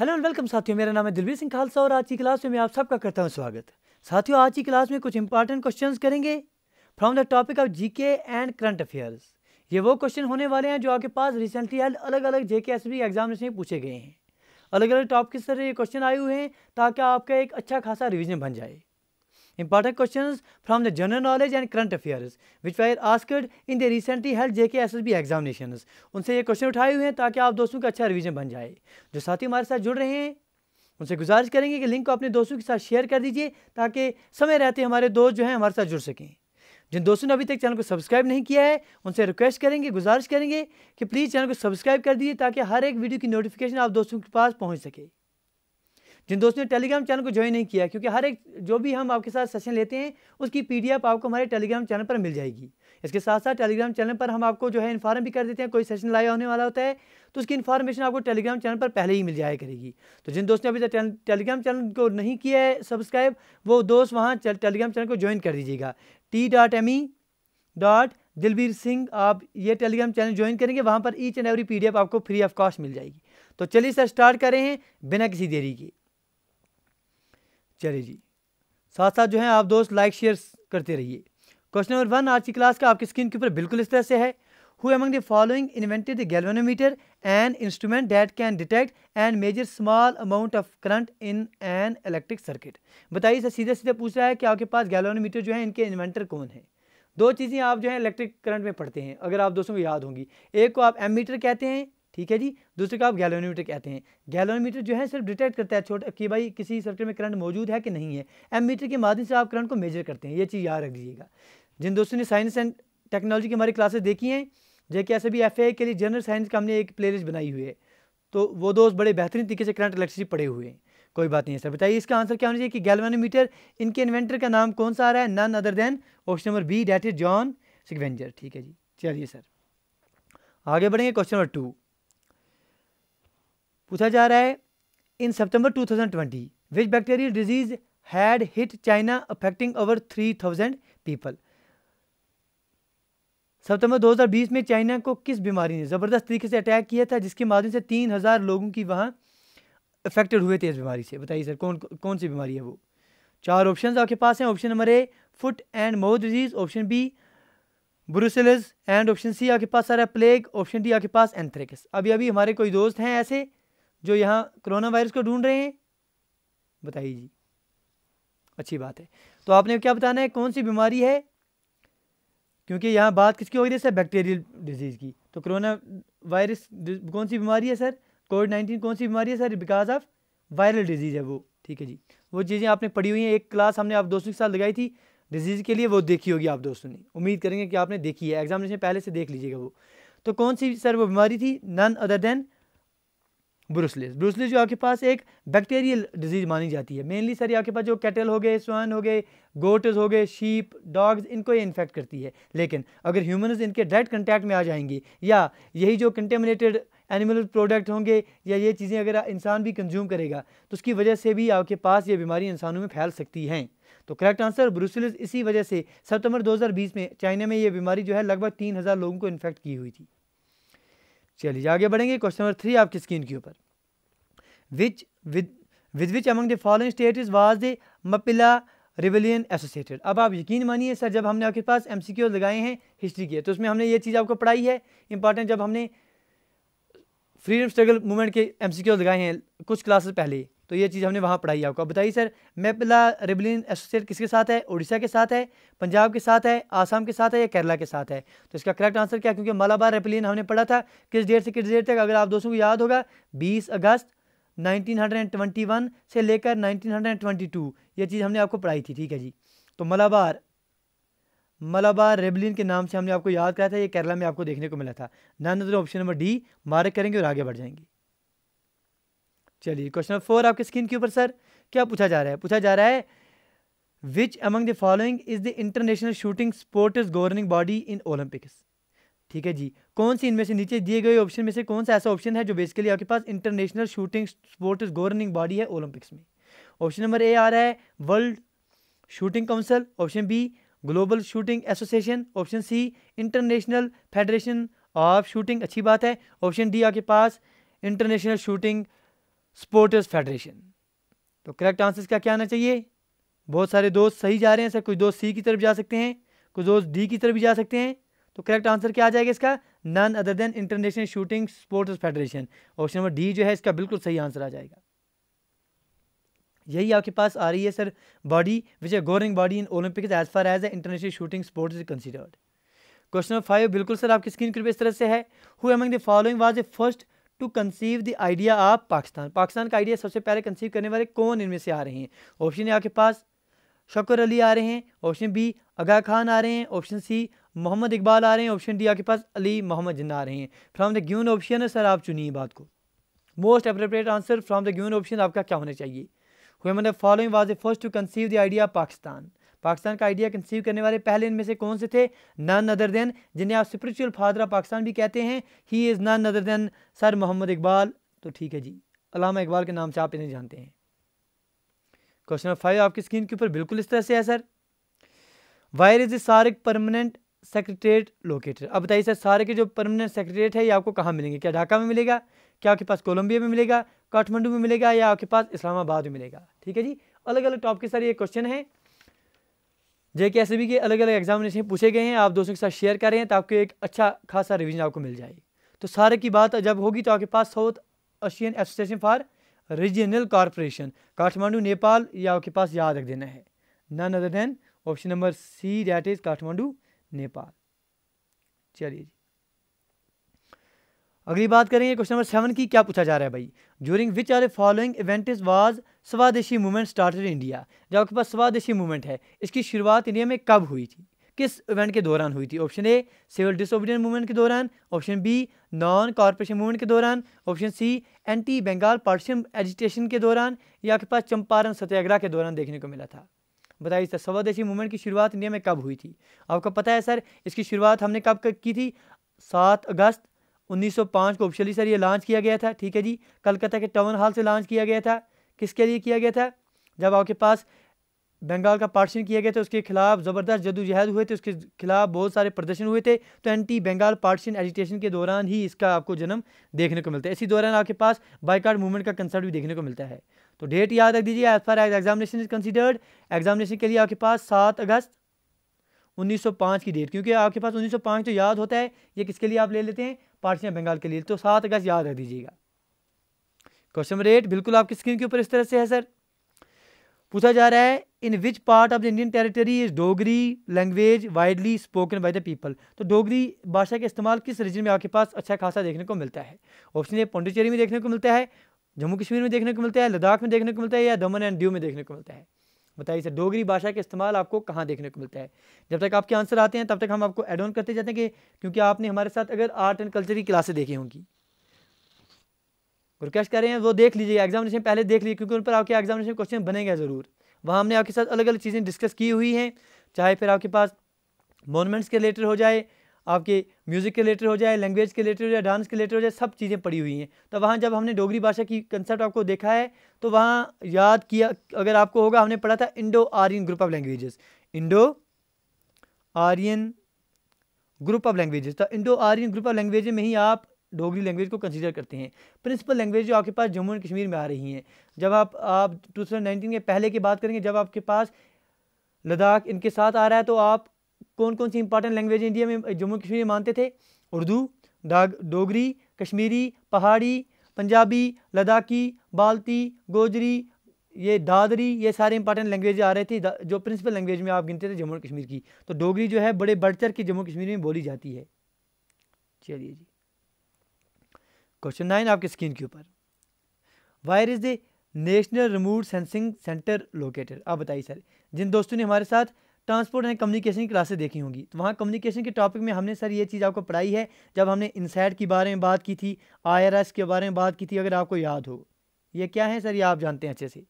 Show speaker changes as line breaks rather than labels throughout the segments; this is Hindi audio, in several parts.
हेलो एंड वेलकम साथियों मेरा नाम है दिलवीर सिंह खालसा और आज की क्लास में मैं आप सबका करता हूं स्वागत साथियों आज की क्लास में कुछ इंपॉर्टेंट क्वेश्चंस करेंगे from the topic of GK and current affairs ये वो क्वेश्चन होने वाले हैं जो आपके पास रिसेंटली हेल्ड अलग अलग जे के एस बी एग्जामिनेशन में पूछे गए हैं अलग अलग टॉपिक से ये क्वेश्चन आए हुए हैं ताकि आपका एक अच्छा खासा रिविजन बन जाए Important questions from the general knowledge and current affairs which were asked in the recently held JK SSB examinations. उनसे ये क्वेश्चन उठाए हुए हैं ताकि आप दोस्तों का अच्छा रिवीजन बन जाए जो साथी हमारे साथ जुड़ रहे हैं उनसे गुजारिश करेंगे कि लिंक को अपने दोस्तों के साथ शेयर कर दीजिए ताकि समय रहते हमारे दोस्त जो हैं हमारे साथ जुड़ सकें जिन दोस्तों ने अभी तक चैनल को सब्सक्राइब नहीं किया है उनसे रिक्वेस्ट करेंगे गुजारिश करेंगे कि प्लीज़ चैनल को सब्सक्राइब कर दीजिए ताकि हर एक वीडियो की नोटिफिकेशन आप दोस्तों के पास पहुँच सके जिन दोस्तों ने टेलीग्राम चैनल को ज्वाइन नहीं किया क्योंकि हर एक जो भी हम आपके साथ सेशन लेते हैं उसकी पीडीएफ आपको हमारे टेलीग्राम चैनल पर मिल जाएगी इसके साथ साथ टेलीग्राम चैनल पर हम आपको जो है इन्फॉर्म भी कर देते हैं कोई सेशन लाया होने वाला होता है तो उसकी इन्फॉर्मेशन आपको टेलीग्राम चैनल पर पहले ही मिल जाया करेगी तो जिन दोस्तों ने अभी तक टेलीग्राम चैनल को नहीं किया है सब्सक्राइब वो दोस्त वहाँ टेलीग्राम चैनल को ज्वाइन कर दीजिएगा T dot M E dot Dilveer Singh आप ये टेलीग्राम चैनल ज्वाइन करेंगे वहाँ पर ईच एंड एवरी पी आपको फ्री ऑफ कॉस्ट मिल जाएगी तो चलिए सर स्टार्ट करें हैं बिना किसी देरी के चलिए जी साथ साथ जो है आप दोस्त लाइक शेयर करते रहिए क्वेश्चन नंबर वन आज की क्लास का आपकी स्क्रीन के ऊपर बिल्कुल इस तरह से है who among the following invented the galvanometer an instrument that can detect and measure small amount of current in an electric circuit बताइए सर सीधे सीधे पूछ रहा है कि आपके पास गैल्वेनोमीटर जो है इनके इन्वेंटर कौन है दो चीज़ें आप जो है इलेक्ट्रिक करंट में पढ़ते हैं अगर आप दोस्तों को याद होंगी एक को आप एम कहते हैं ठीक है जी दूसरे को आप गैलोनीमीटर कहते हैं गैलोनीमीटर जो है सिर्फ डिटेक्ट करता है छोटा कि भाई किसी सर्किट में करंट मौजूद है कि नहीं है एम मीटर के माध्यम से आप करंट को मेजर करते हैं ये चीज़ याद रख लीजिएगा जिन दोस्तों ने साइंस एंड टेक्नोलॉजी की हमारी क्लासेस देखी हैं जैसे ऐसे भी एफ के लिए जनरल साइंस का हमने एक प्ले बनाई हुई है तो वो दोस्त बड़े बेहतरीन तरीके से करंट इलेक्ट्रिसिटी पड़े हुए हैं कोई बात नहीं है सर बताइए इसका आंसर क्या होना चाहिए कि गैलोनीमीटर इनके इन्वेंटर का नाम कौन सा आ रहा है none other than option number B that is John Schweigger ठीक है जी चलिए सर आगे बढ़ेंगे क्वेश्चन नंबर टू पूछा जा रहा है in September 2020 which bacterial disease had hit China affecting over 3000 people सितंबर 2020 में चाइना को किस बीमारी ने ज़बरदस्त तरीके से अटैक किया था जिसके माध्यम से 3000 लोगों की वहाँ अफेक्टेड हुए थे इस बीमारी से बताइए सर कौन कौन सी बीमारी है वो चार ऑप्शन आपके पास हैं option number A foot and mouth disease option B brucellosis and option C आपके पास सारा प्लेग ऑप्शन डी आपके पास एंथ्रेकिस अभी अभी हमारे कोई दोस्त हैं ऐसे जो यहाँ कोरोना वायरस को ढूंढ रहे हैं बताइए जी अच्छी बात है तो आपने क्या बताना है कौन सी बीमारी है क्योंकि यहाँ बात किसकी हो रही है सर बैक्टीरियल डिजीज़ की तो कोरोना वायरस कौन सी बीमारी है सर कोविड नाइन्टीन कौन सी बीमारी है sir because of viral disease है वो ठीक है जी वो चीज़ें आपने पढ़ी हुई हैं एक क्लास हमने आप दोस्तों के साथ लगाई थी डिजीज़ के लिए वो देखी होगी आप दोस्तों ने उम्मीद करेंगे कि आपने देखी है एग्जामिनेशन पहले से देख लीजिएगा वो तो कौन सी सर वो बीमारी थी none other than brucellosis brucellosis जो आपके पास एक बैक्टीरियल डिजीज़ मानी जाती है मेनली सर आपके पास जो कैटल हो गए स्वान हो गए गोट्स हो गए शीप डॉग्स इनको ये इन्फेक्ट करती है लेकिन अगर ह्यूमन्स इनके डायरेक्ट कंटैक्ट में आ जाएंगे या यही जो कंटेमिनेटेड एनिमल प्रोडक्ट होंगे या ये चीज़ें अगर इंसान भी कंज्यूम करेगा तो उसकी वजह से भी आपके पास ये बीमारी इंसानों में फैल सकती हैं तो करेक्ट आंसर ब्रूसलिस इसी वजह से सितंबर 2020 में चाइना में ये बीमारी जो है लगभग 3000 लोगों को इन्फेक्ट की हुई थी चलिए आगे बढ़ेंगे क्वेश्चन नंबर थ्री आपकी स्क्रीन के ऊपर which with with which among the following state is was the Mappila rebellion associated अब आप यकीन मानिए सर जब हमने आपके पास एम लगाए हैं हिस्ट्री के तो उसमें हमने ये चीज़ आपको पढ़ाई है इंपॉर्टेंट जब हमने फ्रीडम स्ट्रगल मूवमेंट के एम लगाए हैं कुछ क्लासेस पहले तो ये चीज़ हमने वहाँ पढ़ाई आपको बताइए सर मेपला रेबलिन एसोसिएट किसके साथ है उड़ीसा के साथ है पंजाब के साथ है आसाम के साथ है या केरला के साथ है तो इसका करेक्ट आंसर क्या क्योंकि मलाबार रेबलिन हमने पढ़ा था किस डेट से किस डेट तक अगर आप दोस्तों को याद होगा बीस अगस्त 1921 से लेकर 1922 ये चीज़ हमने आपको पढ़ाई थी ठीक है जी तो मलाबार मलाबार रेबलिन के नाम से हमने आपको याद कराया था ये केरला में आपको देखने को मिला था none option number D mark करेंगे और आगे बढ़ जाएंगे चलिए क्वेश्चन नंबर फोर आपके स्क्रीन के ऊपर सर क्या पूछा जा रहा है पूछा जा रहा है which among the following is the international shooting sport is governing body in Olympics ठीक है जी कौन सी इनमें से नीचे दिए गए ऑप्शन में से कौन सा ऐसा ऑप्शन है जो बेसिकली आपके पास international shooting sport governing body है ओलंपिक्स में ऑप्शन नंबर ए आ रहा है world shooting council option B global shooting association option C international federation of shooting अच्छी बात है ऑप्शन डी आपके पास इंटरनेशनल शूटिंग स्पोर्टर्स फेडरेशन तो करेक्ट आंसर क्या क्या आना चाहिए बहुत सारे दोस्त सही जा रहे हैं सर कुछ दोस्त सी की तरफ जा सकते हैं कुछ दोस्त डी की तरफ भी जा सकते हैं तो करेक्ट आंसर क्या आ जाएगा इसका none other than international shooting sports federation option number D जो है इसका बिल्कुल सही आंसर आ जाएगा यही आपके पास आ रही है sir body which a governing body in Olympics as far as a international shooting sport is considered question number five बिल्कुल सर आपकी स्क्रीन के इस तरह से है who among the following was a first to conceive the idea of Pakistan Pakistan का आइडिया सबसे पहले कंसीव करने वाले कौन इनमें से आ रहे हैं ऑप्शन ए आपके पास शकर अली आ रहे हैं ऑप्शन बी अगा खान आ रहे हैं ऑप्शन सी मोहम्मद इकबाल आ रहे हैं ऑप्शन डी आपके पास अली मोहम्मद जिन्ना आ रहे हैं फ्राम द ग्यून ऑप्शन है सर आप चुनिए बात को most appropriate answer from the given option आपका क्या होना चाहिए हुए मैंने following was the first to conceive the idea Pakistan Pakistan का आइडिया कंसीव करने वाले पहले इनमें से कौन से थे नन अदर देन जिन्हें आप स्परिचुअल फादर ऑफ पाकिस्तान भी कहते हैं he is none other than sir Mohammad Iqbal तो ठीक है जी अलामा इकबाल के नाम से आप इन्हें जानते हैं क्वेश्चन नंबर फाइव आपकी स्क्रीन के ऊपर बिल्कुल इस तरह से है sir where is SAARC permanent secretariat located अब बताइए सर सारे के जो परमानेंट सेक्रेटरीट है ये आपको कहाँ मिलेंगे क्या ढाका में मिलेगा क्या आपके पास कोलंबिया में मिलेगा काठमांडू में मिलेगा या आपके पास इस्लामाबाद में मिलेगा ठीक है जी अलग अलग टॉप के सर ये क्वेश्चन है जे के एस के अलग अलग एग्जामिनेशन पूछे गए हैं आप दोस्तों के साथ शेयर करें ताकि एक अच्छा खासा रिविजन आपको मिल जाए तो सारे की बात जब होगी तो आपके पास South Asian Association for Regional Corporation Kathmandu Nepal या आपके पास याद रख देना है none other than option number C that is Kathmandu Nepal चलिए जी अगली बात करेंगे क्वेश्चन नंबर सेवन की क्या पूछा जा रहा है भाई during which are a following event was Swadeshi movement started India जो आपके पास स्वादेशी मूवमेंट है इसकी शुरुआत इंडिया में कब हुई थी किस इवेंट के दौरान हुई थी option A civil disobedience movement के दौरान option B non corporation movement के दौरान option C anti Bengal partition agitation के दौरान या आपके पास चंपारण सत्याग्रह के दौरान देखने को मिला था बताइए सर स्वदेशी मूवमेंट की शुरुआत इंडिया में कब हुई थी आपको पता है सर इसकी शुरुआत हमने कब की थी सात अगस्त 1905 को ऑफिशियली सर ये लॉन्च किया गया था ठीक है जी कलकत्ता के टाउन हॉल से लॉन्च किया गया था किसके लिए किया गया था जब आपके पास बंगाल का पार्टीशन किया गया था उसके खिलाफ ज़बरदस्त जदोजहद हुए थे उसके खिलाफ बहुत सारे प्रदर्शन हुए थे तो एंटी बंगाल पार्टीशन एजिटेशन के दौरान ही इसका आपको जन्म देखने को मिलता है इसी दौरान आपके पास बाइकार्ड मूवमेंट का कंसर्ट भी देखने को मिलता है तो डेट याद रख दीजिए as far as examination is considered examination के लिए आपके पास सात अगस्त 1905 की डेट क्योंकि आपके पास 1905 तो याद होता है ये किसके लिए आप ले लेते हैं पार्टीशन बंगाल के लिए तो सात अगस्त याद रख दीजिएगा क्वेश्चन नंबर एट बिल्कुल आपकी स्क्रीन के ऊपर इस तरह से है सर पूछा जा रहा है in which part of the Indian territory is Dogri language widely spoken by the people तो डोगरी भाषा का इस्तेमाल किस रीजन में आपके पास अच्छा खासा देखने को मिलता है ऑप्शन ए पौंडीचेरी में देखने को मिलता है जम्मू कश्मीर में देखने को मिलता है लद्दाख में देखने को मिलता है या दमन एंड ड्यू में देखने को मिलता है बताइए सर डोगरी भाषा का इस्तेमाल आपको कहाँ देखने को मिलता है जब तक आपके आंसर आते हैं तब तक हम आपको एड ऑन करते जाते हैं कि क्योंकि आपने हमारे साथ अगर आर्ट एंड कल्चर की क्लासें देखी होंगी रिक्वेस्ट करें वो देख लीजिए एग्जामिनेशन पहले देख लीजिए क्योंकि उन पर आपके एग्जामिनेशन क्वेश्चन बनेंगे ज़रूर वहाँ हमने आपके साथ अलग अलग चीज़ें डिस्कस की हुई हैं चाहे फिर आपके पास मोनमेंट्स के रिलेटेड हो जाए आपके म्यूज़िक के रिलेटेड हो जाए लैंग्वेज के रिलेटेड हो जाए डांस के रिलेटेड हो जाए सब चीज़ें पड़ी हुई हैं तो वहाँ जब हमने डोगरी भाषा की कंसेप्ट आपको देखा है तो वहाँ याद किया अगर आपको होगा हमने पढ़ा था Indo Aryan group of languages Indo Aryan group of languages तो Indo Aryan group of language में ही आप डोगरी लैंग्वेज को कंसीडर करते हैं प्रिंसिपल लैंग्वेज जो आपके पास जम्मू एंड कश्मीर में आ रही हैं जब आप आप 2019 के पहले की बात करेंगे जब आपके पास लद्दाख इनके साथ आ रहा है तो आप कौन कौन सी इंपॉर्टेंट लैंग्वेज इंडिया में जम्मू कश्मीर में मानते थे उर्दू डोगरी कश्मीरी पहाड़ी पंजाबी लद्दाखी बाल्टी गोजरी ये दादरी ये सारे इंपॉर्टेंट लैंग्वेज आ रहे थे जो प्रिंसिपल लैंग्वेज में आप गिनते थे जम्मू कश्मीर की तो डोगरी जो है बड़े बढ़ चढ़ के जम्मू कश्मीर में बोली जाती है चलिए जी क्वेश्चन नाइन आपके स्क्रीन के ऊपर where is the national remote sensing centre located आप बताइए सर जिन दोस्तों ने हमारे साथ ट्रांसपोर्ट एंड कम्युनिकेशन की क्लासेस देखी होंगी तो वहाँ कम्युनिकेशन के टॉपिक में हमने सर ये चीज़ आपको पढ़ाई है जब हमने इनसाइड के बारे में बात की थी आईआरएस के बारे में बात की थी अगर आपको याद हो ये क्या है सर ये आप जानते हैं अच्छे से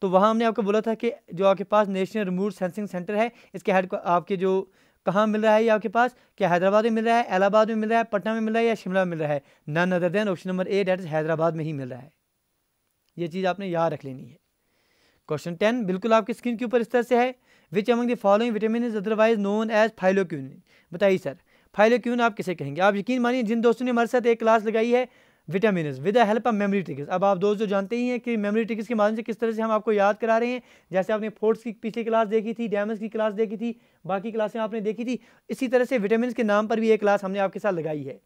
तो वहाँ हमने आपको बोला था कि जो आपके पास नेशनल रिमोट सेंसिंग सेंटर है इसके हेड आपके जो कहाँ मिल रहा है ये आपके पास क्या हैदराबाद में मिल रहा है इलाहाबाद में मिल रहा है पटना में मिल रहा है या शिमला में मिल रहा है none other than option number A that is Hyderabad में ही मिल रहा है ये चीज़ आपने याद रख लेनी है क्वेश्चन टेन बिल्कुल आपकी स्किन के ऊपर इस तरह से है which among the following vitamin is otherwise known as phylloquinone बताइए सर फाइलोक्यून आप किसे कहेंगे आप यकीन मानिए जिन दोस्तों ने हमारे साथ एक क्लास लगाई है vitamin with help of memory tricks अब आप दोस्त जो जानते ही हैं कि मेमोरी ट्रिक्स के माध्यम से किस तरह से हम आपको याद करा रहे हैं जैसे आपने फोर्ट्स की पिछली क्लास देखी थी डैमस की क्लास देखी थी बाकी क्लासें आपने देखी थी इसी तरह से विटामिन के नाम पर भी एक क्लास हमने आपके साथ लगाई है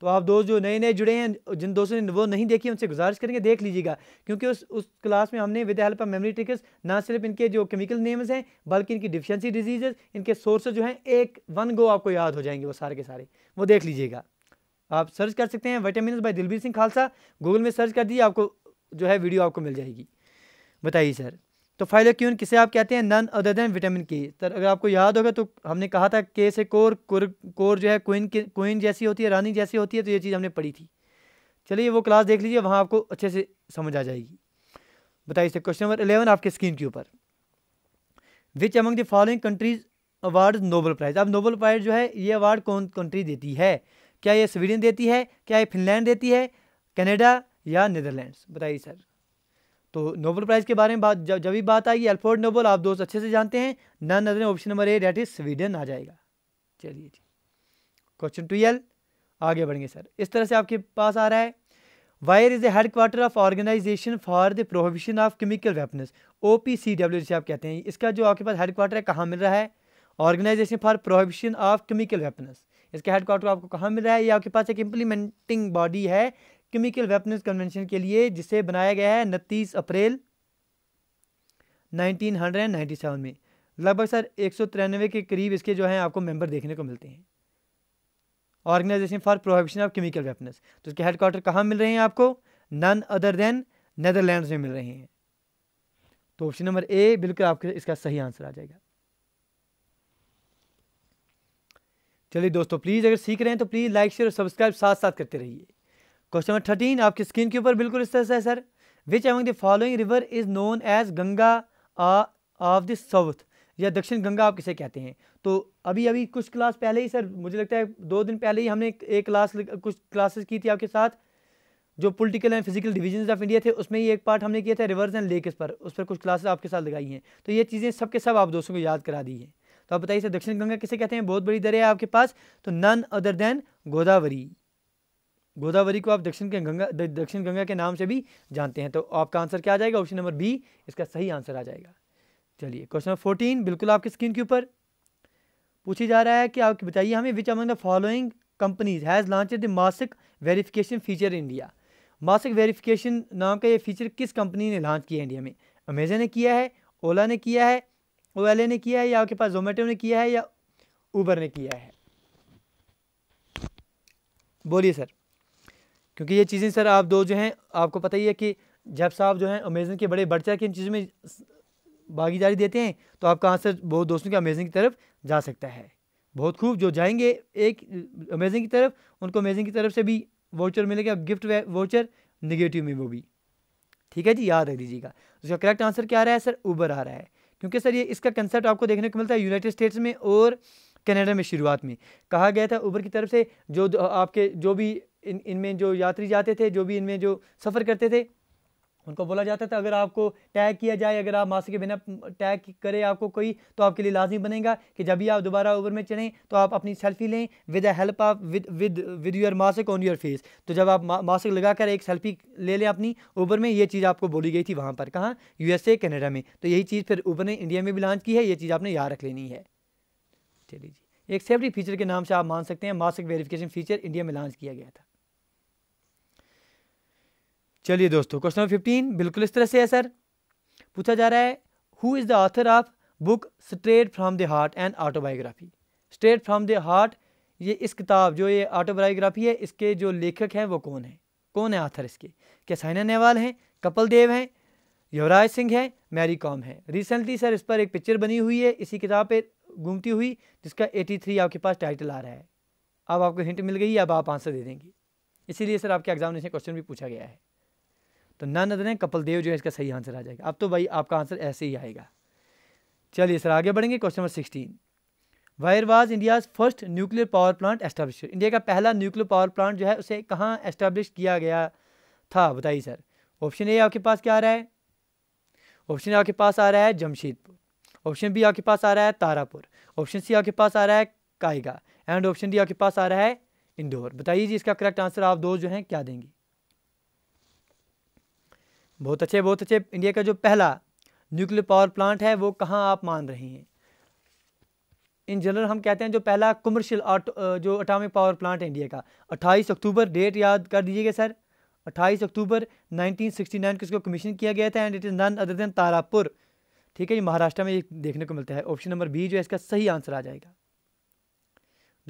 तो आप दोस्त जो नए नए जुड़े हैं जिन दोस्तों ने वो नहीं देखी उनसे गुजारिश करेंगे देख लीजिएगा क्योंकि उस उस क्लास में हमने with help of memory tricks ना सिर्फ इनके जो केमिकल नेम्स हैं बल्कि इनकी डिफिशेंसी डिजीजेस इनके सोर्सेज जो हैं एक वन गो आपको याद हो जाएंगे वो सारे के सारे वो देख लीजिएगा आप सर्च कर सकते हैं vitamin by Dilbir Singh Khalsa Google में सर्च कर दीजिए आपको जो है वीडियो आपको मिल जाएगी बताइए सर तो फाइलोक्यून किसे आप कहते हैं none other than vitamin K sir अगर आपको याद होगा तो हमने कहा था के से कोर कोर कोर जो है कोइन कोइन जैसी होती है रानी जैसी होती है तो ये चीज़ हमने पढ़ी थी चलिए वो क्लास देख लीजिए वहाँ आपको अच्छे से समझ आ जाएगी बताइए सर क्वेश्चन नंबर एलेवन आपके स्क्रीन के ऊपर which among the following countries award Nobel prize अब नोबल प्राइज़ जो है ये अवार्ड कौन कंट्री देती है क्या ये स्वीडन देती है क्या ये फिनलैंड देती है कनाडा या नीदरलैंड्स बताइए सर तो नोबल प्राइज़ के बारे में बात जब जब भी बात आएगी एल्फोर्ड नोबल आप दोस्त अच्छे से जानते हैं ना नजरें option number A that is Sweden आ जाएगा चलिए जी क्वेश्चन ट्वेल्व आगे बढ़ेंगे सर इस तरह से आपके पास आ रहा है where is the headquarter of organisation for the prohibition of chemical weapons O P C W जिसे आप कहते हैं इसका जो आपके पास हेड क्वार्टर है कहाँ मिल रहा है organisation for prohibition of chemical weapons इसके हेडक्वार्टर आपको कहाँ मिल रहा है ये आपके पास एक इम्प्लीमेंटिंग बॉडी है केमिकल वेपन्स कन्वेंशन के लिए जिसे बनाया गया है उनतीस अप्रैल 1997 में लगभग सर एक के करीब इसके जो है आपको मेंबर देखने को मिलते हैं organisation for prohibition of chemical weapons तो इसके हेडक्वार्टर कहाँ मिल रहे हैं आपको नन अदर देन नदरलैंड्स में मिल रहे हैं तो ऑप्शन नंबर ए बिल्कुल आपके इसका सही आंसर आ जाएगा चलिए दोस्तों प्लीज़ अगर सीख रहे हैं तो प्लीज़ लाइक शेयर और सब्सक्राइब साथ साथ करते रहिए क्वेश्चन नंबर थर्टीन आपकी स्क्रीन के ऊपर बिल्कुल इस तरह से है sir which among the following river is known as Ganga of the south या दक्षिण गंगा आप किसे कहते हैं तो अभी अभी कुछ क्लास पहले ही सर मुझे लगता है दो दिन पहले ही हमने एक क्लास कुछ क्लासेस की थी आपके साथ जो political and physical division of India थे उसमें ही एक पार्ट हमने किया था रिवर्स एंड लेक्स पर उस पर कुछ क्लासेस आपके साथ लगाई हैं तो ये चीज़ें सबके सब आप दोस्तों को याद करा दी हैं तो आप बताइए दक्षिण गंगा किसे कहते हैं बहुत बड़ी दरिया है आपके पास तो none other than Godavari Godavari को आप दक्षिण के गंगा दक्षिण गंगा के नाम से भी जानते हैं तो आपका आंसर क्या आ जाएगा ऑप्शन नंबर बी इसका सही आंसर आ जाएगा चलिए क्वेश्चन नंबर फोर्टीन बिल्कुल आपकी स्क्रीन के ऊपर पूछी जा रहा है कि आप बताइए हमें which among the following companies has launched the mask verification feature India mask verification नाम का ये फीचर किस कंपनी ने लॉन्च किया है इंडिया में अमेजन ने किया है ओला ने किया है ओएलए ने किया है या आपके पास जोमेटो ने किया है या ऊबर ने किया है बोलिए सर क्योंकि ये चीज़ें सर आप दो जो हैं आपको पता ही है कि जब साहब जो हैं अमेजन के बड़े बढ़ चढ़ के इन चीज़ों में भागीदारी देते हैं तो आपका आंसर बहुत दोस्तों के अमेजन की तरफ जा सकता है बहुत खूब जो जाएंगे एक अमेजन की तरफ उनको अमेजन की तरफ से भी वाउचर मिलेगा गिफ्ट वाउचर निगेटिव में वो भी ठीक है जी याद रख दीजिएगा उसका करेक्ट आंसर क्या आ रहा है सर ऊबर आ रहा है क्योंकि सर ये इसका कंसेप्ट आपको देखने को मिलता है यूनाइटेड स्टेट्स में और कनाडा में शुरुआत में कहा गया था ऊबर की तरफ से जो आपके जो भी इन इनमें जो यात्री जाते थे जो भी इनमें जो सफ़र करते थे उनको बोला जाता था अगर आपको टैग किया जाए अगर आप मास्क के बिना टैग करें आपको कोई तो आपके लिए लाजमी बनेगा कि जब भी आप दोबारा ऊबर में चढ़ें तो आप अपनी सेल्फी लें with help of with with with your mask on your face तो जब आप मास्क लगाकर एक सेल्फी ले लें अपनी ऊबर में ये चीज़ आपको बोली गई थी वहाँ पर कहाँ यू एस में तो यही चीज़ फिर ऊबर ने इंडिया में भी लॉन्च की है ये चीज़ आपने यहाँ रख लेनी है चलिए जी एक सेफ्टी फीचर के नाम से आप मान सकते हैं मास्क वेरिफिकेशन फीचर इंडिया में लॉन्च किया गया था चलिए दोस्तों क्वेश्चन नंबर फिफ्टीन बिल्कुल इस तरह से है सर पूछा जा रहा है who is the author of book straight from the heart and autobiography straight from the heart ये इस किताब जो ये ऑटोबायोग्राफी है इसके जो लेखक हैं वो कौन है कौन है आथर इसके क्या साइना नेहवाल हैं कपिल देव हैं युवराज सिंह हैं मैरी कॉम है रिसेंटली सर इस पर एक पिक्चर बनी हुई है इसी किताब पर घूमती हुई जिसका 83 आपके पास टाइटल आ रहा है अब आपको हिंट मिल गई अब आप आंसर दे देंगे इसीलिए सर आपके एग्जामिनेशन क्वेश्चन भी पूछा गया है तो नंद ने कपिल देव जो है इसका सही आंसर आ जाएगा अब तो भाई आपका आंसर ऐसे ही आएगा चलिए सर आगे बढ़ेंगे question number sixteen where was India's first nuclear power plant establish India का पहला न्यूक्लियर पावर प्लांट जो है उसे कहाँ एस्टैब्लिश किया गया था बताइए सर ऑप्शन ए आपके पास क्या आ रहा है ऑप्शन आपके पास आ रहा है जमशेदपुर ऑप्शन बी आपके पास आ रहा है तारापुर ऑप्शन सी आपके पास आ रहा है कायगा एंड ऑप्शन डी आपके पास आ रहा है इंदौर बताइए जी इसका करेक्ट आंसर आप दो जो हैं क्या देंगी बहुत अच्छे बहुत अच्छे इंडिया का जो पहला न्यूक्लियर पावर प्लांट है वो कहाँ आप मान रहे हैं इन जनरल हम कहते हैं जो पहला कमर्शियल जो अटामिक पावर प्लांट है इंडिया का 28 अक्टूबर डेट याद कर दीजिएगा सर 28 अक्टूबर 1969 को इसको कमीशन किया गया था and it is none other than Tarapur ठीक है ये महाराष्ट्र में ये देखने को मिलता है ऑप्शन नंबर बी जो है इसका सही आंसर आ जाएगा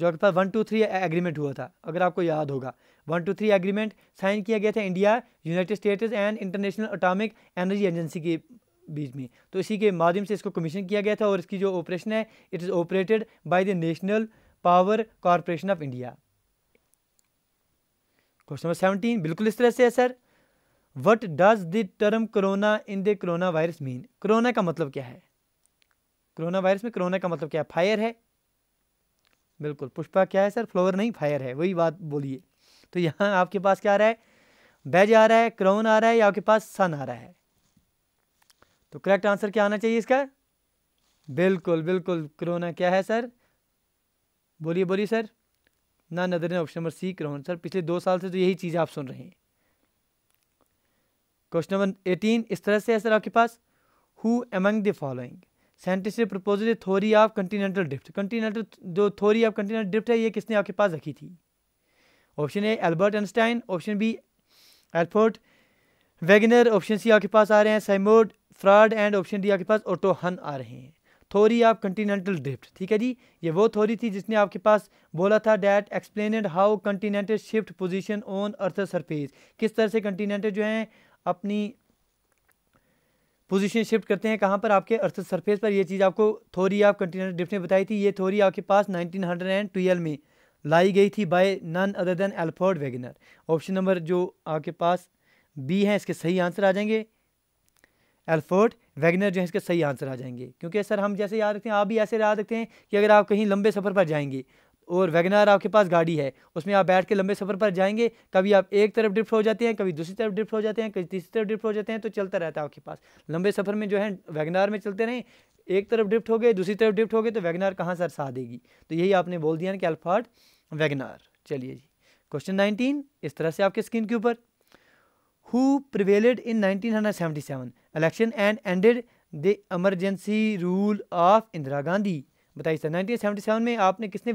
जो आपके पास वन टू थ्री एग्रीमेंट हुआ था अगर आपको याद होगा one two three agreement sign किया गया था India United States and International Atomic Energy Agency के बीच में तो इसी के माध्यम से इसको कमीशन किया गया था और इसकी जो ऑपरेशन है it is operated by the National Power Corporation of India question number seventeen बिल्कुल इस तरह से है sir what does the term corona in the corona virus mean corona का मतलब क्या है कोरोना वायरस में कोरोना का मतलब क्या है फायर है बिल्कुल पुष्पा क्या है सर फ्लोवर नहीं फायर है वही बात बोलिए तो यहाँ आपके पास क्या आ रहा है बैज आ रहा है क्राउन आ रहा है या आपके पास सन आ रहा है तो करेक्ट आंसर क्या आना चाहिए इसका बिल्कुल बिल्कुल क्रोना क्या है सर बोलिए बोलिए sir none other than option number C crown sir पिछले दो साल से तो यही चीज़ आप सुन रहे हैं क्वेश्चन नंबर एटीन इस तरह से है सर आपके पास who among the following scientist ने propose the of continental drift continental जो थोरी ऑफ कंटिनेंटल ड्रिफ्ट है ये किसने आपके पास रखी थी option A Albert Einstein option B Alfred Wegener option C आपके पास आ रहे हैं Sigmund Freud and option D आपके पास ओटोहन आ रहे हैं थोरी ऑफ कंटिनेंटल ड्रिफ्ट ठीक है जी ये वो थोरी थी जिसने आपके पास बोला था that explained how continental shift position on earth surface किस तरह से कंटिनेंटल जो हैं अपनी पोजीशन शिफ्ट करते हैं कहाँ पर आपके अर्थ सरफेस पर ये चीज़ आपको थोरी ऑफ कंटिन्यूस डिफ्ट ने बताई थी ये थोरी आपके पास 1912 में लाई गई थी by none other than Alfred Wegener option number जो आपके पास बी है इसके सही आंसर आ जाएंगे एल्फोर्ड वैगनर जो है इसके सही आंसर आ जाएंगे क्योंकि सर हम जैसे याद रखते हैं आप भी ऐसे याद रखते हैं कि अगर आप कहीं लंबे सफ़र पर जाएंगे और वैगनार आपके पास गाड़ी है उसमें आप बैठ के लंबे सफ़र पर जाएंगे कभी आप एक तरफ ड्रिफ्ट हो जाते हैं कभी दूसरी तरफ ड्रिफ्ट हो जाते हैं कभी तीसरी तरफ ड्रिफ्ट हो जाते हैं तो चलता रहता है आपके पास लंबे सफ़र में जो है वैगनार में चलते रहें एक तरफ ड्रिफ्ट हो गए दूसरी तरफ ड्रिफ्ट हो गए तो वैगनार कहाँ सर सा देगी तो यही आपने बोल दिया ना कि अल्फाट वैगनार चलिए जी क्वेश्चन नाइनटीन इस तरह से आपके स्क्रीन के ऊपर who prevailed in seven election and ended the emergency rule of Indira Gandhi बताइए सर 1977 में आपने किसने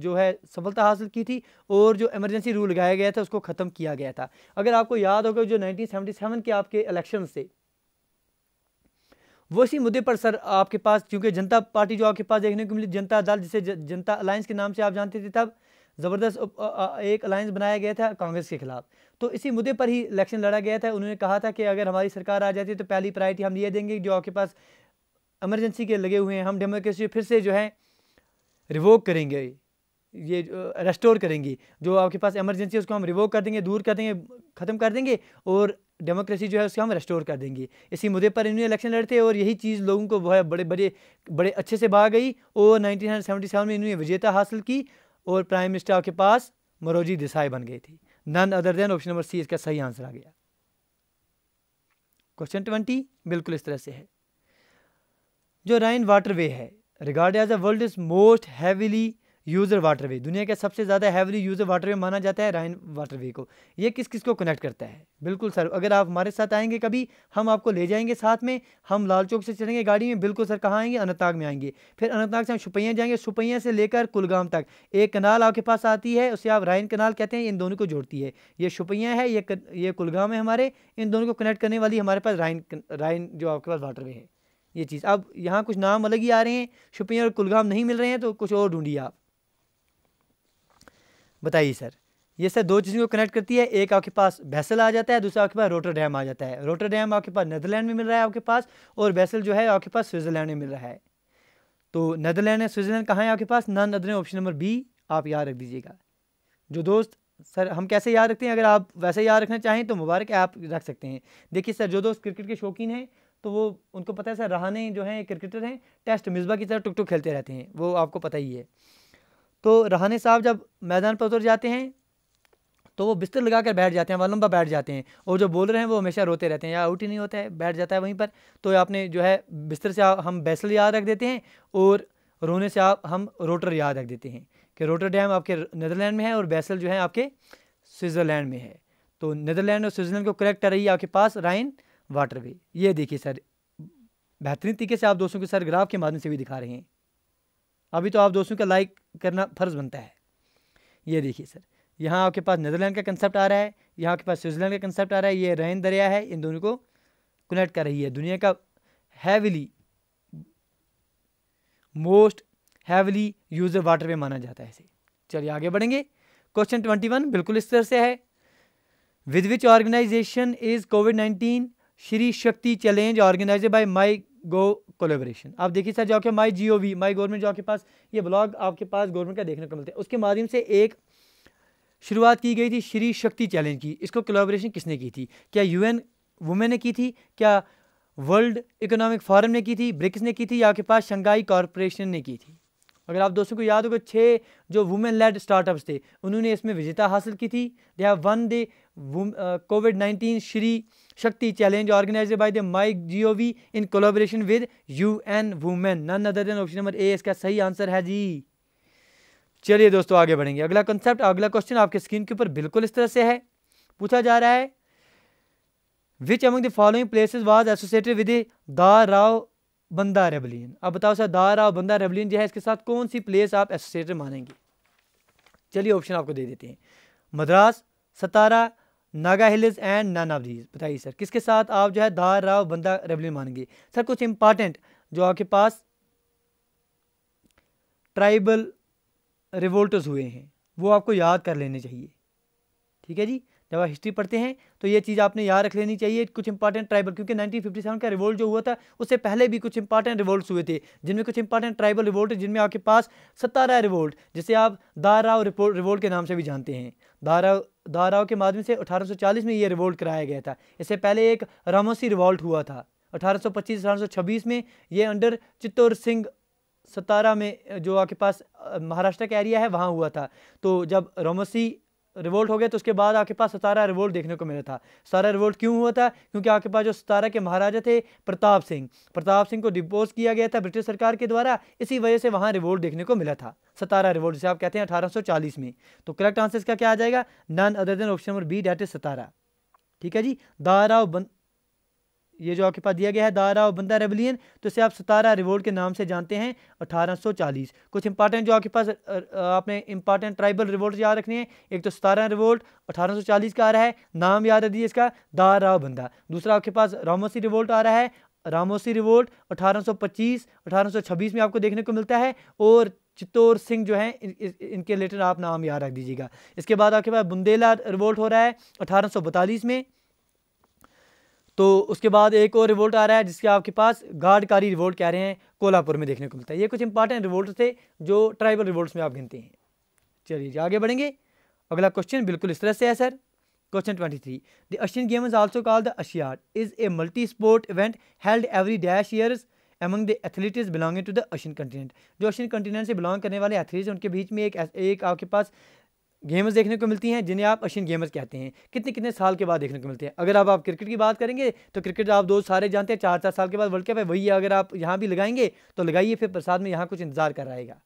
जो है सफलता हासिल की थी और जो इमरजेंसी रूल लगाया गया था उसको ख़त्म किया गया था अगर आपको याद होगा जो 1977 के आपके इलेक्शन से वो इसी मुद्दे पर सर आपके पास क्योंकि जनता पार्टी जो आपके पास देखने को मिली जनता दल जिसे जनता अलायंस के नाम से आप जानते थे तब ज़बरदस्त एक अलायंस बनाया गया था कांग्रेस के खिलाफ तो इसी मुद्दे पर ही इलेक्शन लड़ा गया था उन्होंने कहा था कि अगर हमारी सरकार आ जाती है तो पहली प्रायरिटी हम ये देंगे जो आपके पास एमरजेंसी के लगे हुए हैं हम डेमोक्रेसी फिर से जो है रिवोक करेंगे ये रेस्टोर करेंगे जो आपके पास एमरजेंसी है उसको हम रिवोक कर देंगे दूर कर देंगे ख़त्म कर देंगे और डेमोक्रेसी जो है उसको हम रेस्टोर कर देंगे इसी मुद्दे पर इन्होंने इलेक्शन लड़ते और यही चीज़ लोगों को बहुत बड़े बड़े बड़े अच्छे से भाग गई और नाइनटीन में इन्होंने विजेता हासिल की और प्राइम मिनिस्टर आपके पास मरोजी देसाई बन गई थी none other than option number C इसका सही आंसर आ गया क्वेश्चन ट्वेंटी बिल्कुल इस तरह से है जो राइन वाटरवे है regarded as a world is most heavily user waterway दुनिया का सबसे ज़्यादा हैवली यूज़र वाटरवे माना जाता है राइन वाटरवे को ये किस किस को कनेक्ट करता है बिल्कुल सर अगर आप हमारे साथ आएंगे कभी हम आपको ले जाएंगे साथ में हम लाल चौक से चलेंगे गाड़ी में बिल्कुल सर कहाँ आएंगे अनंतनाग में आएंगे फिर अनंतनाग से हम शुपैया जाएंगे शुपैया से लेकर कुलगाम तक एक कनाल आपके पास आती है उसे आप राइन कनाल कहते हैं इन दोनों को जोड़ती है ये शुपैया है ये ये कुलगाम है हमारे इन दोनों को कनेक्ट करने वाली हमारे पास राइन राइन जो आपके पास वाटरवे है ये चीज़ अब यहाँ कुछ नाम अलग ही आ रहे हैं शुपियाँ और कुलगाम नहीं मिल रहे हैं तो कुछ और ढूंढिए आप बताइए सर ये सर दो चीज़ों को कनेक्ट करती है एक आपके पास बैसल आ जाता है दूसरा आपके पास रोटर डैम आ जाता है रोटर डैम आपके पास नदरलैंड में मिल रहा है आपके पास और बैसल जो है आपके पास स्विट्ज़रलैंड में मिल रहा है तो नदरलैंड है स्विट्ज़रलैंड कहाँ है आपके पास none other option number B आप याद रख दीजिएगा जो दोस्त सर हम कैसे याद रखते हैं अगर आप वैसे याद रखना चाहें तो मुबारक आप रख सकते हैं देखिए सर जो दोस्त क्रिकेट के शौकीन हैं तो वो उनको पता है सर रहाने जो हैं क्रिकेटर हैं टेस्ट मिसबा की तरह टुक टुक खेलते रहते हैं वो आपको पता ही है तो रहाने साहब जब मैदान पर उतर जाते हैं तो वो बिस्तर लगा कर बैठ जाते हैं लंबा बैठ जाते हैं और जो रहे हैं वो हमेशा रोते रहते हैं या आउट ही नहीं होता है बैठ जाता है वहीं पर तो आपने जो है बिस्तर से हम बैसल याद रख देते हैं और रोने से आप हम रोटर याद रख देते हैं कि रोटर डैम आपके नदरलैंड में है और बैसल जो है आपके स्विट्ज़रलैंड में है तो नदरलैंड और स्विट्ज़रलैंड को करेक्ट आ रही है आपके पास राइन वाटरवे ये देखिए सर बेहतरीन तरीके से आप दोस्तों के सर ग्राफ के माध्यम से भी दिखा रहे हैं अभी तो आप दोस्तों का लाइक करना फ़र्ज़ बनता है ये देखिए सर यहाँ आपके पास नदरलैंड का कंसेप्ट आ रहा है यहाँ आपके पास स्विट्ज़रलैंड का कंसेप्ट आ रहा है ये रैन दरिया है इन दोनों को कनेक्ट कर रही है दुनिया का heavily most heavily user water way माना जाता है इसे चलिए आगे बढ़ेंगे क्वेश्चन ट्वेंटी वन बिल्कुल इस तरह से है with which organization is COVID nineteen Shri Shakti challenge organize by MyGov collaboration आप देखिए सर जो के माई जी ओ वी माई गवर्नमेंट जो के पास ये ब्लॉग आपके पास गवर्नमेंट का देखने को मिलता है उसके माध्यम से एक शुरुआत की गई थी श्री शक्ति चैलेंज की इसको कोलेबोरेशन किसने की थी क्या यू एन वुमेन ने की थी क्या वर्ल्ड इकोनॉमिक फोरम ने की थी ब्रिक्स ने की थी या आपके पास शंघाई कॉरपोरेशन ने की थी अगर आप दोस्तों को याद होगा छः जो वुमेन लेड स्टार्टअप्स थे उन्होंने इसमें विजेता हासिल की थी they have won the COVID nineteen Shri Shakti Challenge organized by the MyGov in collaboration with UN Women. None other than option number A इसका सही आंसर है जी चलिए दोस्तों आगे बढ़ेंगे अगला कंसेप्ट अगला क्वेश्चन आपके स्क्रीन के ऊपर बिल्कुल इस तरह से है पूछा जा रहा है which among the following places was associated with the Rao Banda rebellion अब बताओ सर दा राव बंदा रेबलियन जो है इसके साथ कौन सी प्लेस आप एसोसिएटेड मानेंगे चलिए ऑप्शन आपको दे देते हैं Madras Satara Naga hills and none of these बताइए सर किसके साथ आप जो है दार राव बंदा रेबलिन मानेंगे सर कुछ इंपॉर्टेंट जो आपके पास ट्राइबल रिवोल्ट हुए हैं वो आपको याद कर लेने चाहिए ठीक है जी जब आप हिस्ट्री पढ़ते हैं तो ये चीज़ आपने याद रख लेनी चाहिए कुछ इंपॉर्टेंट ट्राइबल क्योंकि 1957 का रिवोल्ट जो हुआ था उससे पहले भी कुछ इंपॉर्टेंट रिवोल्ट हुए थे जिनमें कुछ इंपॉर्टेंट ट्राइबल रिवोल्ट जिनमें आपके पास सतारा रिवोल्ट जिसे आप दाराव रिवोल्ट के नाम से भी जानते हैं दाराव धाराओं के माध्यम से 1840 में ये रिवोल्ट कराया गया था इससे पहले एक रामोसी रिवोल्ट हुआ था 1825-1826 में ये अंडर चित्तौर सिंह सतारा में जो आपके पास महाराष्ट्र का एरिया है वहाँ हुआ था तो जब रामोसी रिवोल्ट हो गया तो उसके बाद आपके पास सतारा रिवोल्ट देखने को मिला था सतारा रिवोल्ट क्यों हुआ था क्योंकि आपके पास जो सतारा के महाराजा थे प्रताप सिंह प्रताप सिंह को डिपोज किया गया था ब्रिटिश सरकार के द्वारा इसी वजह से वहाँ रिवोल्ट देखने को मिला था सतारा रिवोल्ट जिसे आप कहते हैं अठारह में तो करेक्ट आंसर इसका क्या आ जाएगा none other than option number B that is Satara ठीक है जी दाराव ये जो आपके पास दिया गया है दारा और बंदा रेबलियन तो इसे आप सतारा रिवोल्ट के नाम से जानते हैं 1840 कुछ इंपॉर्टेंट जो आपके पास आपने इंपॉर्टेंट ट्राइबल रिवोल्ट याद रखने हैं एक तो सतारा रिवोल्ट 1840 का आ रहा है नाम याद रखिए इसका दारा बंदा दूसरा आपके पास रामोसी रिवोल्ट आ रहा है रामोसी रिवोल्ट अठारह सौ में आपको देखने को मिलता है और चित्तौर सिंह जो हैं इन, इन, इनके रिलेटेड आप नाम याद रख दीजिएगा इसके बाद आपके पास बुंदेला रिवोल्ट हो रहा है अठारह में तो उसके बाद एक और रिवोल्ट आ रहा है जिसके आपके पास गार्डकारी रिवोल्ट कह रहे हैं कोल्हापुर में देखने को मिलता है ये कुछ इंपॉर्टेंट रिवोल्ट थे जो ट्राइबल रिवोल्ट में आप गिनते हैं चलिए आगे बढ़ेंगे अगला क्वेश्चन बिल्कुल इस तरह से है sir question twenty three the Asian game is also call the Asiad is a multi sport event held every dash years among the athletes belonging to the Asian continent जो एशियन कंटिनेंट से बिलोंग करने वाले एथलीट्स उनके बीच में एक एक आपके पास गेम्स देखने को मिलती हैं जिन्हें आप एशियन गेम्स कहते हैं कितने कितने साल के बाद देखने को मिलते हैं अगर आप आप क्रिकेट की बात करेंगे तो क्रिकेट आप दो सारे जानते हैं चार चार साल के बाद वर्ल्ड कप है वही अगर आप यहाँ भी लगाएंगे तो लगाइए फिर प्रसाद में यहाँ कुछ इंतजार कर रहेगा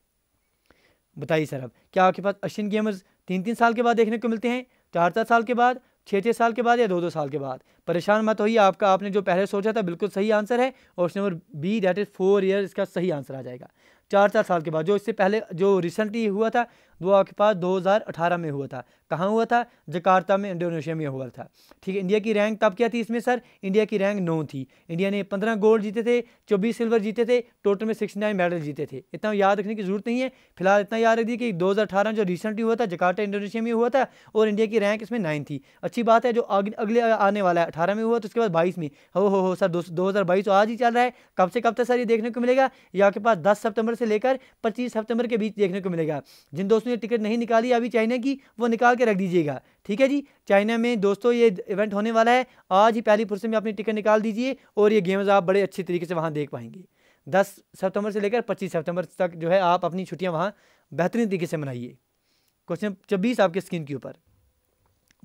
बताइए सर अब क्या आपके पास एशियन गेम्स तीन तीन साल के बाद देखने को मिलते हैं चार चार साल के बाद छः छः साल के बाद या दो दो साल के बाद परेशान मत होइए आपका आपने जो पहले सोचा था बिल्कुल सही आंसर है option number B that is four year इसका सही आंसर आ जाएगा चार चार साल के बाद जो इससे पहले जो रिसेंटली हुआ था वो आपके पास 2018 में हुआ था कहाँ हुआ था जकार्ता में इंडोनेशिया में हुआ था ठीक है इंडिया की रैंक तब क्या थी इसमें सर इंडिया की रैंक नौ थी इंडिया ने पंद्रह गोल्ड जीते थे चौबीस सिल्वर जीते थे टोटल में सिक्सटी मेडल जीते थे इतना याद रखने की जरूरत नहीं है फिलहाल इतना याद रख दी कि दो जो रिसेंटली हुआ था जकार्ता इंडोनेशिया में हुआ था और इंडिया की रैंक इसमें नाइन थी अच्छी बात है जो अगले आने वाला है अठारह में हुआ तो उसके बाद बाईस में हो हो हो सर दो हज़ार बाईस आज ही चल रहा है कब से कब तक सर ये देखने को मिलेगा या आपके पास दस सितंबर से लेकर पच्चीस सितंबर के बीच देखने को मिलेगा जिन दोस्तों उसने टिकट नहीं निकाली अभी चाइना की वो निकाल के रख दीजिएगा ठीक है जी चाइना में दोस्तों ये इवेंट होने वाला है आज ही पहली फुर्सत में अपनी टिकट निकाल दीजिए और ये गेम्स आप बड़े अच्छे तरीके से वहाँ देख पाएंगे दस सितंबर से लेकर पच्चीस सितंबर तक जो है आप अपनी छुट्टियाँ वहाँ बेहतरीन तरीके से मनाइए क्वेश्चन छब्बीस आपके स्क्रीन के ऊपर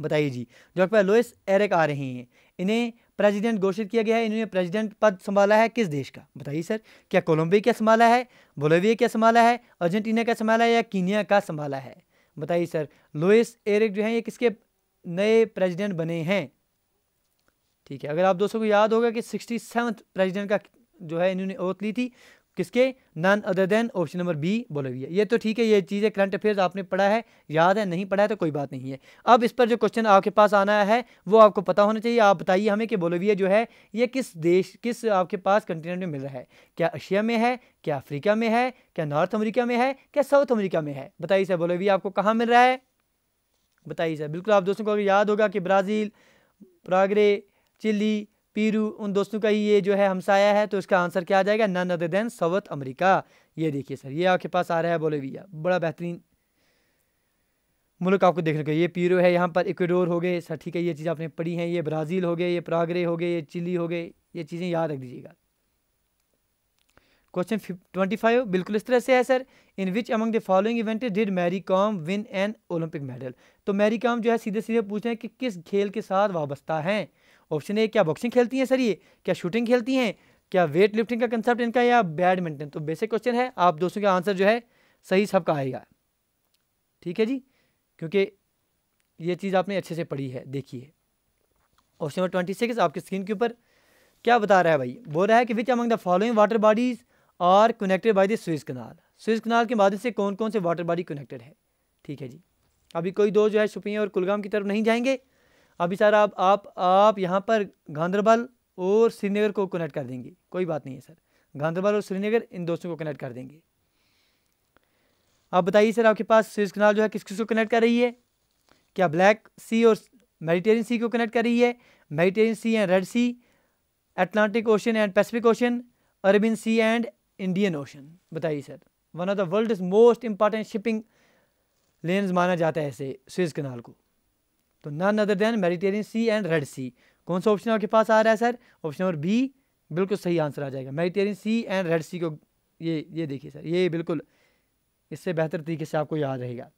बताइए जी जो आपके पास लोएस एरेक आ रहे हैं इन्हें प्रेसिडेंट घोषित किया गया है इन्होंने प्रेसिडेंट पद संभाला है किस देश का बताइए सर क्या कोलंबिया क्या संभाला है बोलेविया क्या संभाला है अर्जेंटीना का संभाला है या कीनिया का संभाला है बताइए सर लोइस एरिक जो है ये किसके नए प्रेसिडेंट बने हैं ठीक है अगर आप दोस्तों को याद होगा कि सिक्सटी सेवन्थ प्रेजिडेंट का जो है इन्होंने ओत ली थी किसके none other than option number B बोले हुई है ये तो ठीक है ये चीज़ें करंट अफेयर्स आपने पढ़ा है याद है नहीं पढ़ा है तो कोई बात नहीं है अब इस पर जो क्वेश्चन आपके पास आना है वो आपको पता होना चाहिए आप बताइए हमें कि बोलोविया जो है ये किस देश किस आपके पास कंटिनेंट में मिल रहा है क्या एशिया में है क्या अफ्रीका में है क्या नॉर्थ अमरीका में है क्या साउथ अमरीका में है बताइए सर बोलोविया आपको कहाँ मिल रहा है बताइए सर बिल्कुल आप दोस्तों को याद होगा कि ब्राज़ील प्रागरे चिली पीरू उन दोस्तों का ये जो है हमसाया है तो इसका आंसर क्या आ जाएगा none other than South America ये देखिए सर ये आपके पास आ रहा है बोलेविया बड़ा बेहतरीन मुल्क आपको देखने को ये पीरो है यहाँ पर इक्वेडोर हो गए सर ठीक है ये चीज़ आपने पढ़ी हैं ये ब्राज़ील हो गए ये प्रागरे हो गए ये चिली हो गए ये चीज़ें याद रख दीजिएगा क्वेश्चन ट्वेंटी फाइव बिल्कुल इस तरह से है sir in which among the following event did Mary Kom win an Olympic medal तो मैरी कॉम जो है सीधे सीधे पूछ रहे हैं कि किस खेल के साथ वाबस्ता हैं ऑप्शन ए क्या बॉक्सिंग खेलती हैं सर ये क्या शूटिंग खेलती हैं क्या वेट लिफ्टिंग का कंसेप्ट इनका या बैडमिंटन तो बेसिक क्वेश्चन है आप दोस्तों का आंसर जो है सही सबका आएगा ठीक है जी क्योंकि ये चीज़ आपने अच्छे से पढ़ी है देखी है ऑप्शन नंबर ट्वेंटी सिक्स आपकी स्क्रीन के ऊपर क्या बता रहा है भाई बोल रहा है कि which among the following water bodies are connected by the Swiss canal Swiss canal के माध्यम से कौन कौन से वाटर बॉडी कनेक्टेड है ठीक है जी अभी कोई दो जो है शुपिया और कुलगाम की तरफ नहीं जाएंगे अभी सर आप आप आप यहाँ पर गांधरबल और श्रीनगर को कनेक्ट कर देंगे कोई बात नहीं है सर गांधरबल और श्रीनगर इन दोस्तों को कनेक्ट कर देंगे आप बताइए सर आपके पास स्विस कनाल जो है किस किस को कनेक्ट कर रही है क्या ब्लैक सी और मेडिटेरियन सी को कनेक्ट कर रही है Mediterranean sea and red sea Atlantic ocean and Pacific ocean Arabian sea and Indian ocean बताइए sir one of the world most important shipping lanes माना जाता है इसे स्विस कनाल को तो none other than Mediterranean sea and red sea कौन सा ऑप्शन आपके पास आ रहा है सर ऑप्शन नंबर बी बिल्कुल सही आंसर आ जाएगा Mediterranean sea and red sea को ये ये देखिए सर ये बिल्कुल इससे बेहतर तरीके से आपको याद रहेगा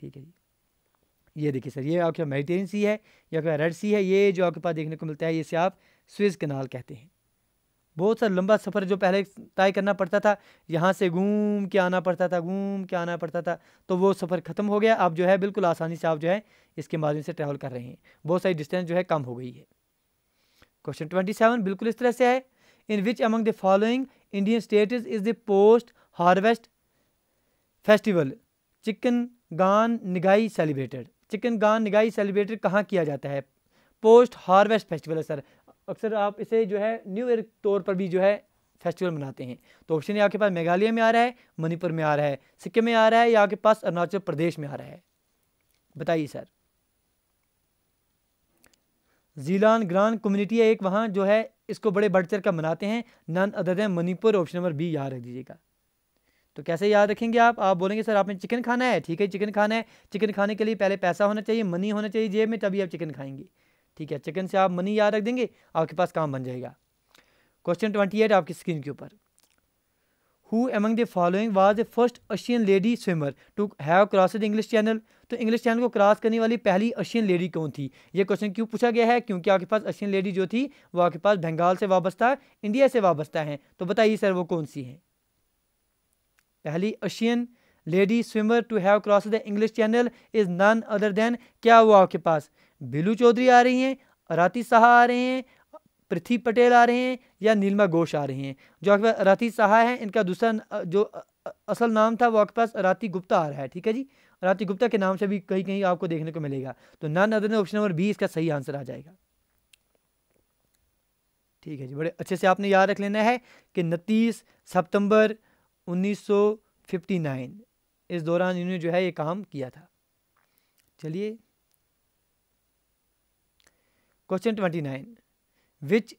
ठीक है जी ये देखिए सर ये आपके पास मेडिटेरियन सी है या आपका रेड सी है ये जो आपके पास देखने को मिलता है इसे आप स्विज कनाल कहते हैं बहुत सा लंबा सफ़र जो पहले तय करना पड़ता था यहाँ से घूम के आना पड़ता था घूम के आना पड़ता था तो वो सफ़र ख़त्म हो गया आप जो है बिल्कुल आसानी से आप जो है इसके माध्यम से ट्रैवल कर रहे हैं बहुत सारी डिस्टेंस जो है कम हो गई है क्वेश्चन ट्वेंटी सेवन बिल्कुल इस तरह से है in which among the following Indian state is the post harvest festival Chakan Gaan Ngai celebrated chicken Gaan Ngai celebrated कहाँ किया जाता है पोस्ट हार्वेस्ट फेस्टिवल है सर अक्सर आप इसे जो है न्यू ईयर तौर पर भी जो है फेस्टिवल मनाते हैं तो ऑप्शन ये आपके पास मेघालय में आ रहा है मणिपुर में आ रहा है सिक्किम में आ रहा है या आपके पास अरुणाचल प्रदेश में आ रहा है बताइए सर जीलान ग्रान कम्युनिटी है एक वहाँ जो है इसको बड़े बढ़ चढ़ कर मनाते हैं नन अदर है मणिपुर ऑप्शन नंबर बी याद रख दीजिएगा तो कैसे याद रखेंगे आप आप बोलेंगे सर आपने चिकन खाना है ठीक है चिकन खाना है चिकन खाने के लिए पहले पैसा होना चाहिए मनी होना चाहिए जेब में तभी आप चिकन खाएंगे ठीक है चिकन से आप मनी याद रख देंगे आपके पास काम बन जाएगा क्वेश्चन ट्वेंटी एट आपकी स्क्रीन के ऊपर who among the following was the first Asian lady swimmer to have cross the English channel तो इंग्लिश चैनल को क्रॉस करने वाली पहली एशियन लेडी कौन थी ये क्वेश्चन क्यों पूछा गया है क्योंकि आपके पास एशियन लेडी जो थी वो आपके पास बंगाल से वाबस्ता इंडिया से वाबस्ता है तो बताइए सर वो कौन सी है पहली Asian lady swimmer to have cross the English channel is none other than क्या वो आपके पास बिलू चौधरी आ रही हैं राती शाह आ रहे हैं पृथ्वी पटेल आ रहे हैं या नीलमा घोष आ रही हैं जो आपके राती शाह हैं इनका दूसरा जो असल नाम था वो आपके पास राती गुप्ता आ रहा है ठीक है जी राति गुप्ता के नाम से भी कहीं कहीं आपको देखने को मिलेगा तो none other option number B इसका सही आंसर आ जाएगा ठीक है जी बड़े अच्छे से आपने याद रख लेना है कि उनतीस सितंबर 1959 इस दौरान इन्होंने जो है ये काम किया था चलिए question twenty nine which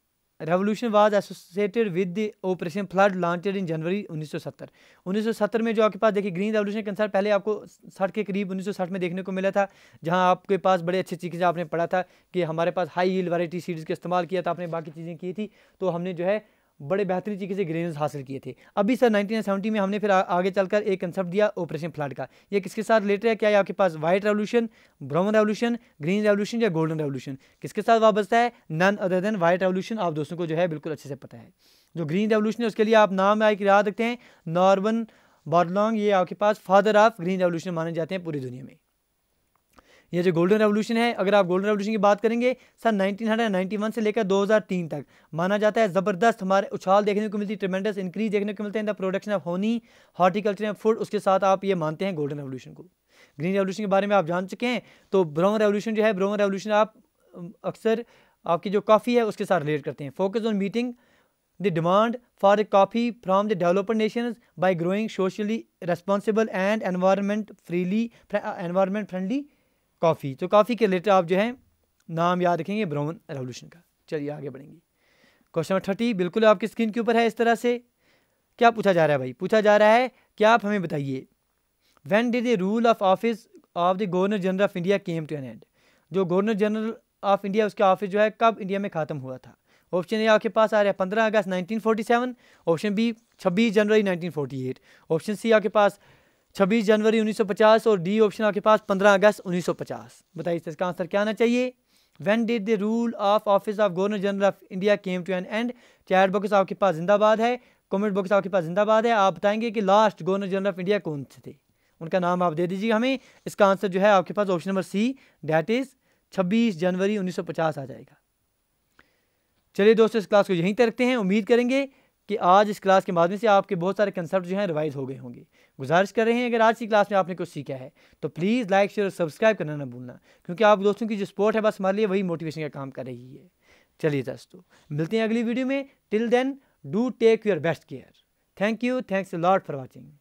revolution was associated with the operation flood launched in January 1970 1970 में जो आपके पास देखिए ग्रीन रेवोल्यूशन के अनुसार पहले आपको 60 के करीब 1960 में देखने को मिला था जहां आपके पास बड़े अच्छे चीज़ें आपने पढ़ा था कि हमारे पास हाई हील वैराइटी सीड्स का इस्तेमाल किया था आपने बाकी चीज़ें की थी तो हमने जो है बड़े बेहतरीन तरीके से ग्रेन्स हासिल किए थे अभी सर 1970 में हमने फिर आ, आगे चलकर एक कंसेप्ट दिया ऑपरेशन फ्लड का ये किसके साथ रिलेटेड है क्या आपके पास white revolution brown revolution green revolution या गोल्डन रेवोल्यूशन किसके साथ वाबस्ता है none other than white revolution आप दोस्तों को जो है बिल्कुल अच्छे से पता है जो ग्रीन रेवोल्यूशन है उसके लिए आप नाम याद रखते हैं नॉर्वन बॉर्लॉन्ग ये आपके पास फादर ऑफ ग्रीन रेवोल्यूशन माने जाते हैं पूरी दुनिया में ये जो गोल्डन रेवोल्यूशन है अगर आप गोल्डन रेवोल्यूशन की बात करेंगे सर 1991 से लेकर 2003 तक माना जाता है ज़बरदस्त हमारे उछाल देखने को मिलती है ट्रिमेंडस इंक्रीज देखने को मिलते हैं the production of honey horticulture and food उसके साथ आप ये मानते हैं गोल्डन रेवोल्यूशन को ग्रीन रेवोल्यूशन के बारे में आप जान चुके हैं तो ब्राउन रेवोल्यूशन जो है ब्राउन रेवोल्यूशन आप अक्सर आपकी जो कॉफ़ी है उसके साथ रिलेट करते हैं focus on meeting the demand for coffee from the developer nation by growing socially responsible and environment freely environment friendly coffee तो कॉफ़ी के रिलेटेड आप जो है नाम याद रखेंगे ब्राउन रेवोल्यूशन का चलिए आगे बढ़ेंगे क्वेश्चन नंबर थर्टी बिल्कुल आपकी स्क्रीन के ऊपर है इस तरह से क्या पूछा जा रहा है भाई पूछा जा रहा है कि आप हमें बताइए when does the rule of office of the governor general of India came to an end जो गवर्नर जनरल ऑफ इंडिया उसका ऑफिस जो है कब इंडिया में ख़त्म हुआ था ऑप्शन ए आपके पास आ रहा है पंद्रह अगस्त 1947 ऑप्शन बी छब्बीस जनवरी 1948 ऑप्शन सी आपके पास छब्बीस जनवरी 1950 और डी ऑप्शन आपके पास 15 अगस्त 1950 बताइए इसका आंसर क्या आना चाहिए when did the rule of office of governor general of India came to an end chat box आपके पास जिंदाबाद है कमेंट बॉक्स आपके पास जिंदाबाद है आप बताएंगे कि last governor general of India कौन से थे उनका नाम आप दे दीजिए हमें इसका आंसर जो है आपके पास option number C that is छब्बीस जनवरी पचास आ जाएगा चलिए दोस्तों इस क्लास को यहीं तक रखते हैं उम्मीद करेंगे कि आज इस क्लास के माध्यम से आपके बहुत सारे कंसेप्ट जो हैं रिवाइज हो गए होंगे गुजारिश कर रहे हैं अगर आज की क्लास में आपने कुछ सीखा है तो प्लीज़ लाइक शेयर और सब्सक्राइब करना ना भूलना क्योंकि आप दोस्तों की जो सपोर्ट है बस हमारे लिए वही मोटिवेशन का काम कर रही है चलिए दोस्तों मिलते हैं अगली वीडियो में till then do take your best care thank you thanks lord for watching